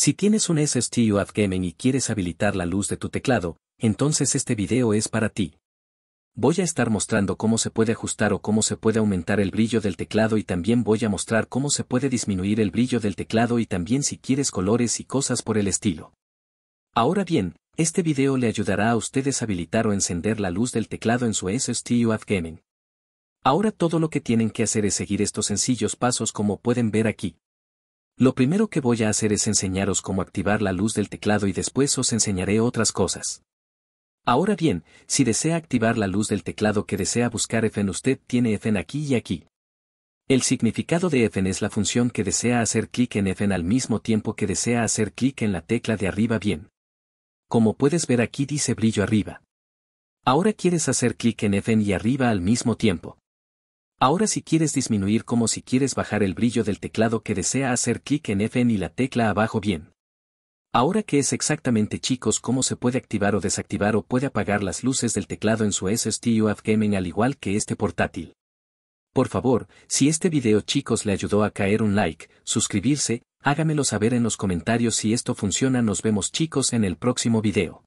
Si tienes un SSTU Gaming y quieres habilitar la luz de tu teclado, entonces este video es para ti. Voy a estar mostrando cómo se puede ajustar o cómo se puede aumentar el brillo del teclado y también voy a mostrar cómo se puede disminuir el brillo del teclado y también si quieres colores y cosas por el estilo. Ahora bien, este video le ayudará a ustedes a habilitar o encender la luz del teclado en su SSTU Gaming. Ahora todo lo que tienen que hacer es seguir estos sencillos pasos como pueden ver aquí. Lo primero que voy a hacer es enseñaros cómo activar la luz del teclado y después os enseñaré otras cosas. Ahora bien, si desea activar la luz del teclado que desea buscar FN usted tiene FN aquí y aquí. El significado de FN es la función que desea hacer clic en FN al mismo tiempo que desea hacer clic en la tecla de arriba bien. Como puedes ver aquí dice brillo arriba. Ahora quieres hacer clic en FN y arriba al mismo tiempo. Ahora si quieres disminuir como si quieres bajar el brillo del teclado que desea hacer clic en Fn y la tecla abajo bien. Ahora que es exactamente chicos cómo se puede activar o desactivar o puede apagar las luces del teclado en su SSTUF Gaming al igual que este portátil. Por favor, si este video chicos le ayudó a caer un like, suscribirse, hágamelo saber en los comentarios si esto funciona nos vemos chicos en el próximo video.